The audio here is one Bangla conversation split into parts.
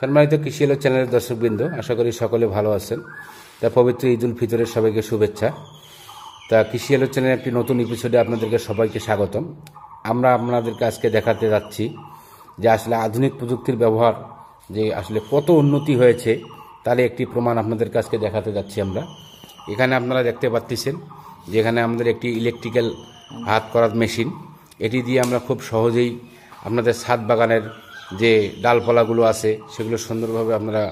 সম্মানিত কৃষি আলো চ্যানেলের দর্শকবৃন্দ আশা করি সকলে ভালো আছেন তা পবিত্র ঈদ উল ফিতরের সবাইকে শুভেচ্ছা তা কৃষি আলো চ্যানেলের একটি নতুন এপিসোডে আপনাদেরকে সবাইকে স্বাগতম আমরা আপনাদেরকে আজকে দেখাতে যাচ্ছি যে আসলে আধুনিক প্রযুক্তির ব্যবহার যে আসলে কত উন্নতি হয়েছে তাহলে একটি প্রমাণ আপনাদেরকে আজকে দেখাতে যাচ্ছি আমরা এখানে আপনারা দেখতে পাচ্ছেন যেখানে আমাদের একটি ইলেকট্রিক্যাল হাত করার মেশিন এটি দিয়ে আমরা খুব সহজেই আপনাদের ছাদ বাগানের যে ডালপালাগুলো আছে সেগুলো সুন্দরভাবে আপনারা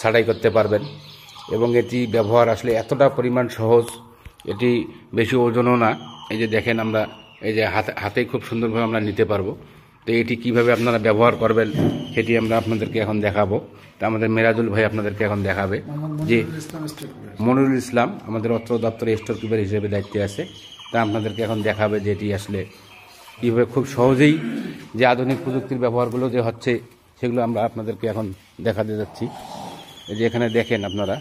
ছাড়াই করতে পারবেন এবং এটি ব্যবহার আসলে এতটা পরিমাণ সহজ এটি বেশি ওজনও না এই যে দেখেন আমরা এই যে হাতে হাতে খুব সুন্দরভাবে আমরা নিতে পারবো তো এটি কিভাবে আপনারা ব্যবহার করবেন সেটি আমরা আপনাদেরকে এখন দেখাবো তা আমাদের মেরাজুল ভাই আপনাদেরকে এখন দেখাবে যে মনিরুল ইসলাম আমাদের অত্র দপ্তরে স্টোর কিপার হিসেবে দায়িত্বে আছে তা আপনাদেরকে এখন দেখাবে যে এটি আসলে কীভাবে খুব সহজেই যে আধুনিক প্রযুক্তির ব্যবহারগুলো যে হচ্ছে সেগুলো আমরা আপনাদেরকে এখন দেখাতে যাচ্ছি যে এখানে দেখেন আপনারা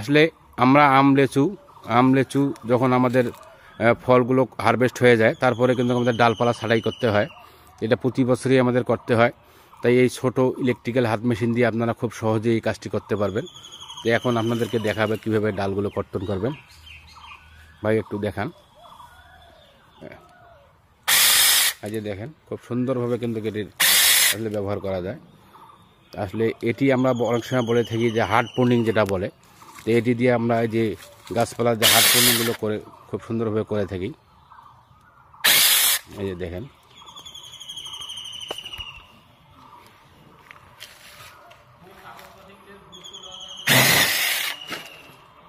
আসলে আমরা আম লেচু আম লেচু যখন আমাদের ফলগুলো হারভেস্ট হয়ে যায় তারপরে কিন্তু আমাদের ডালপালা ছাড়াই করতে হয় এটা প্রতি বছরই আমাদের করতে হয় তাই এই ছোট ইলেকট্রিক্যাল হাত মেশিন দিয়ে আপনারা খুব সহজে এই কাজটি করতে পারবেন তো এখন আপনাদেরকে দেখাবে কিভাবে ডালগুলো কর্তন করবেন ভাই একটু দেখান এই যে দেখেন খুব সুন্দরভাবে কিন্তু এটির আসলে ব্যবহার করা যায় আসলে এটি আমরা অনেক সময় বলে থাকি যে হার্ড পোর্নিং যেটা বলে তো এটি দিয়ে আমরা যে গাছপালা যে হার্ড পোর্নিংগুলো করে খুব সুন্দরভাবে করে থাকি এই যে দেখেন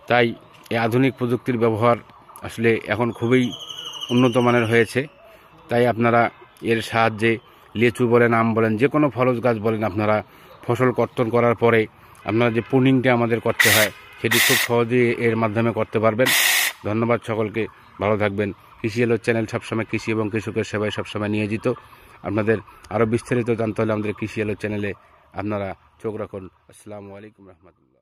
তাই এই আধুনিক প্রযুক্তির ব্যবহার আসলে এখন খুবই উন্নত মানের হয়েছে তাই আপনারা এর সাহায্যে লেচু বলেন আম বলেন যে কোনো ফলজ গাছ বলেন আপনারা ফসল কর্তন করার পরে আপনারা যে পুনিংটি আমাদের করতে হয় সেটি খুব সহজেই এর মাধ্যমে করতে পারবেন ধন্যবাদ সকলকে ভালো থাকবেন কৃষি এলো চ্যানেল সবসময় কৃষি এবং কৃষকের সেবায় সবসময় নিয়োজিত আপনাদের আরও বিস্তারিত জানতে হলে আমাদের কৃষি এলো চ্যানেলে আপনারা চোখ রাখুন আসসালামু আলাইকুম রহমতুল্লাহ